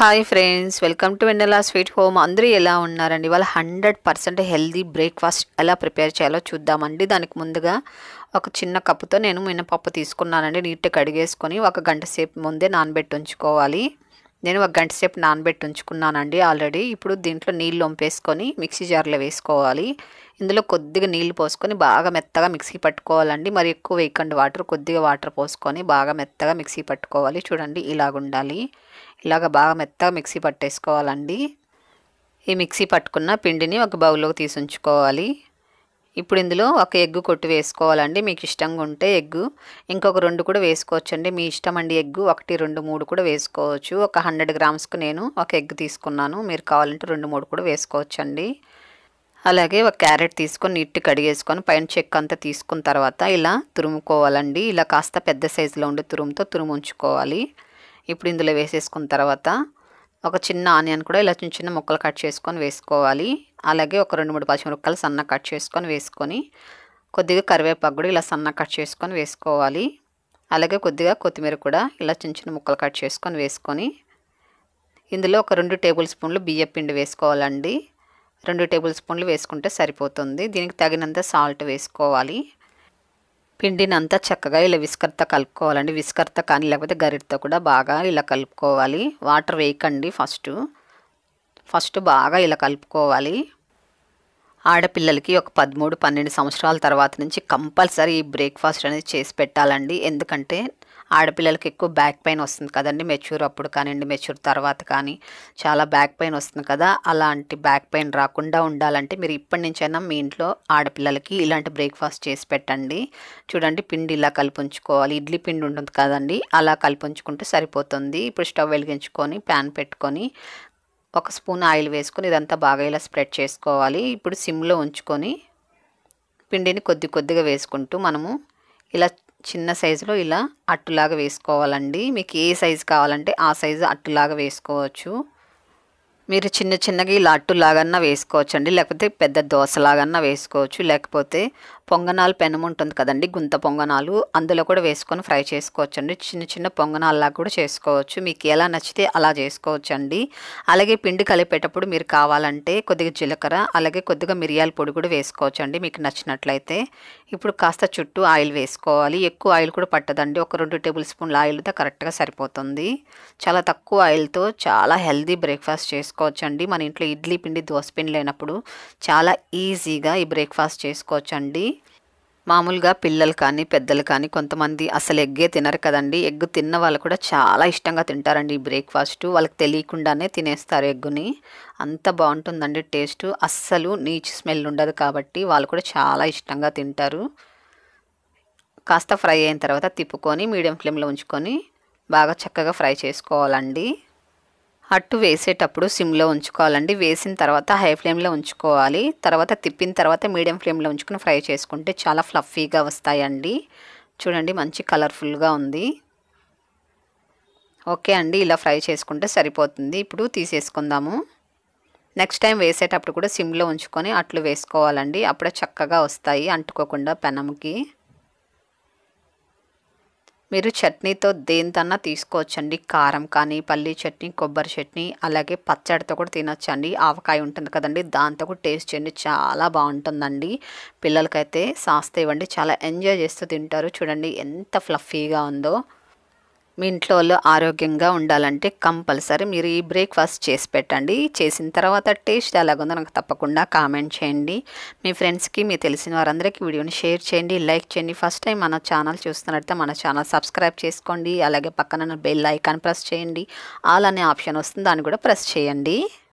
hi friends welcome to Vennela sweet home అందరూ ఎలా ఉన్నారండి వాళ్ళు హండ్రెడ్ పర్సెంట్ హెల్దీ బ్రేక్ఫాస్ట్ ఎలా ప్రిపేర్ చేయాలో చూద్దామండి దానికి ముందుగా ఒక చిన్న కప్పుతో నేను మినపప్పు తీసుకున్నానండి నీట్గా కడిగేసుకొని ఒక గంట సేపు ముందే నానబెట్టి ఉంచుకోవాలి నేను ఒక గంట సేపు నానబెట్టి ఉంచుకున్నానండి ఆల్రెడీ ఇప్పుడు దీంట్లో నీళ్ళు వంపేసుకొని మిక్సీ జార్లో వేసుకోవాలి ఇందులో కొద్దిగా నీళ్ళు పోసుకొని బాగా మెత్తగా మిక్సీ పట్టుకోవాలండి మరి ఎక్కువ వేయకండి వాటర్ కొద్దిగా వాటర్ పోసుకొని బాగా మెత్తగా మిక్సీ పట్టుకోవాలి చూడండి ఇలాగుండాలి ఇలాగ బాగా మెత్తగా మిక్సీ పట్టేసుకోవాలండి ఈ మిక్సీ పట్టుకున్న పిండిని ఒక బౌల్లోకి తీసి ఉంచుకోవాలి ఇప్పుడు ఇందులో ఒక ఎగ్ కొట్టు వేసుకోవాలండి మీకు ఇష్టంగా ఉంటే ఎగ్గు ఇంకొక రెండు కూడా వేసుకోవచ్చు అండి మీ ఇష్టం అండి ఎగ్గు ఒకటి రెండు మూడు కూడా వేసుకోవచ్చు ఒక హండ్రెడ్ గ్రామ్స్కి నేను ఒక ఎగ్ తీసుకున్నాను మీరు కావాలంటే రెండు మూడు కూడా వేసుకోవచ్చండి అలాగే ఒక క్యారెట్ తీసుకొని నీట్గా కడిగేసుకొని పైన చెక్క అంతా తీసుకున్న తర్వాత ఇలా తురుముకోవాలండి ఇలా కాస్త పెద్ద సైజులో ఉండే తురుముతో తురుము ఉంచుకోవాలి ఇప్పుడు ఇందులో వేసేసుకున్న తర్వాత ఒక చిన్న ఆనియన్ కూడా ఇలా చిన్న చిన్న ముక్కలు కట్ చేసుకొని వేసుకోవాలి అలాగే ఒక రెండు మూడు పచ్చిమిరపకాయలు సన్న కట్ చేసుకొని వేసుకొని కొద్దిగా కరివేపాకు కూడా ఇలా సన్న కట్ చేసుకొని వేసుకోవాలి అలాగే కొద్దిగా కొత్తిమీర కూడా ఇలా చిన్న చిన్న ముక్కలు కట్ చేసుకొని వేసుకొని ఇందులో ఒక రెండు టేబుల్ స్పూన్లు బియ్య పిండి వేసుకోవాలండి రెండు టేబుల్ స్పూన్లు వేసుకుంటే సరిపోతుంది దీనికి తగినంత సాల్ట్ వేసుకోవాలి పిండిని అంతా చక్కగా ఇలా విస్కర్త కలుపుకోవాలండి విస్కర్త కానీ లేకపోతే గరిటతో కూడా బాగా ఇలా కలుపుకోవాలి వాటర్ వేయకండి ఫస్ట్ ఫస్ట్ బాగా ఇలా కలుపుకోవాలి ఆడపిల్లలకి ఒక పదమూడు పన్నెండు సంవత్సరాల తర్వాత నుంచి కంపల్సరీ ఈ బ్రేక్ఫాస్ట్ అనేది చేసి పెట్టాలండి ఎందుకంటే ఆడపిల్లలకి ఎక్కువ బ్యాక్ పెయిన్ వస్తుంది కదండి మెచ్యూర్ అప్పుడు కానివ్వండి మెచ్యూర్ తర్వాత కానీ చాలా బ్యాక్ పెయిన్ వస్తుంది కదా అలాంటి బ్యాక్ పెయిన్ రాకుండా ఉండాలంటే మీరు ఇప్పటి నుంచైనా మీ ఇంట్లో ఆడపిల్లలకి ఇలాంటి బ్రేక్ఫాస్ట్ చేసి పెట్టండి చూడండి పిండి ఇలా కలిపించుకోవాలి ఇడ్లీ పిండి ఉంటుంది కదండి అలా కలిపించుకుంటే సరిపోతుంది ఇప్పుడు స్టవ్ వెలిగించుకొని ప్యాన్ పెట్టుకొని ఒక స్పూన్ ఆయిల్ వేసుకొని ఇదంతా బాగా ఇలా స్ప్రెడ్ చేసుకోవాలి ఇప్పుడు సిమ్లో ఉంచుకొని పిండిని కొద్ది కొద్దిగా వేసుకుంటూ మనము ఇలా చిన్న సైజులో ఇలా అట్టులాగా వేసుకోవాలండి మీకు ఏ సైజు కావాలంటే ఆ సైజు అట్టులాగా వేసుకోవచ్చు మీరు చిన్న చిన్నగా ఇలా అట్టులాగన్నా వేసుకోవచ్చు అండి లేకపోతే పెద్ద దోశలాగన్నా వేసుకోవచ్చు లేకపోతే పొంగనాలు పెనం ఉంటుంది కదండి గుంత పొంగనాలు అందులో కూడా వేసుకొని ఫ్రై చేసుకోవచ్చండి చిన్న చిన్న పొంగనాల్లా కూడా చేసుకోవచ్చు మీకు ఎలా నచ్చితే అలా చేసుకోవచ్చండి అలాగే పిండి కలిపేటప్పుడు మీరు కావాలంటే కొద్దిగా జీలకర్ర అలాగే కొద్దిగా మిరియాల పొడి కూడా వేసుకోవచ్చండి మీకు నచ్చినట్లయితే ఇప్పుడు కాస్త చుట్టూ ఆయిల్ వేసుకోవాలి ఎక్కువ ఆయిల్ కూడా పట్టదండి ఒక రెండు టేబుల్ స్పూన్ల ఆయిల్తో కరెక్ట్గా సరిపోతుంది చాలా తక్కువ ఆయిల్తో చాలా హెల్దీ బ్రేక్ఫాస్ట్ చేసుకోవచ్చండి మన ఇంట్లో ఇడ్లీ పిండి దోశ పిండి లేనప్పుడు చాలా ఈజీగా ఈ బ్రేక్ఫాస్ట్ చేసుకోవచ్చండి మామూలుగా పిల్లలు కానీ పెద్దలు కానీ కొంతమంది అసలు ఎగ్గే తినరు కదండి ఎగ్గు తిన్న వాళ్ళు కూడా చాలా ఇష్టంగా తింటారండి ఈ బ్రేక్ఫాస్ట్ వాళ్ళకి తెలియకుండానే తినేస్తారు ఎగ్గుని అంత బాగుంటుందండి టేస్ట్ అస్సలు నీచు స్మెల్ ఉండదు కాబట్టి వాళ్ళు కూడా చాలా ఇష్టంగా తింటారు కాస్త ఫ్రై అయిన తర్వాత తిప్పుకొని మీడియం ఫ్లేమ్లో ఉంచుకొని బాగా చక్కగా ఫ్రై చేసుకోవాలండి అట్టు వేసేటప్పుడు సిమ్లో ఉంచుకోవాలండి వేసిన తర్వాత హై ఫ్లేమ్లో ఉంచుకోవాలి తర్వాత తిప్పిన తర్వాత మీడియం ఫ్లేమ్లో ఉంచుకుని ఫ్రై చేసుకుంటే చాలా ఫ్లఫీగా వస్తాయండి చూడండి మంచి కలర్ఫుల్గా ఉంది ఓకే అండి ఇలా ఫ్రై చేసుకుంటే సరిపోతుంది ఇప్పుడు తీసేసుకుందాము నెక్స్ట్ టైం వేసేటప్పుడు కూడా సిమ్లో ఉంచుకొని అట్లు వేసుకోవాలండి అప్పుడే చక్కగా వస్తాయి అంటుకోకుండా పెనంకి మీరు చట్నీతో దేనితన్నా తీసుకోవచ్చండి కారం కానీ పల్లీ చట్నీ కొబ్బరి చట్నీ అలాగే పచ్చడితో కూడా తినొచ్చండి ఆవకాయ ఉంటుంది కదండి దాంతో కూడా టేస్ట్ చేయండి చాలా బాగుంటుందండి పిల్లలకైతే సాస్తే ఇవ్వండి చాలా ఎంజాయ్ చేస్తూ తింటారు చూడండి ఎంత ఫ్లఫీగా ఉందో మీ ఇంట్లో వాళ్ళు ఆరోగ్యంగా ఉండాలంటే కంపల్సరీ మీరు ఈ బ్రేక్ఫాస్ట్ చేసి పెట్టండి చేసిన తర్వాత టేస్ట్ ఎలాగుందో నాకు తప్పకుండా కామెంట్ చేయండి మీ ఫ్రెండ్స్కి మీ తెలిసిన వారందరికీ వీడియోని షేర్ చేయండి లైక్ చేయండి ఫస్ట్ టైం మన ఛానల్ చూస్తున్నట్లయితే మన ఛానల్ సబ్స్క్రైబ్ చేసుకోండి అలాగే పక్కన బెల్ ఐకాన్ ప్రెస్ చేయండి ఆల్ అనే ఆప్షన్ వస్తుంది దాన్ని కూడా ప్రెస్ చేయండి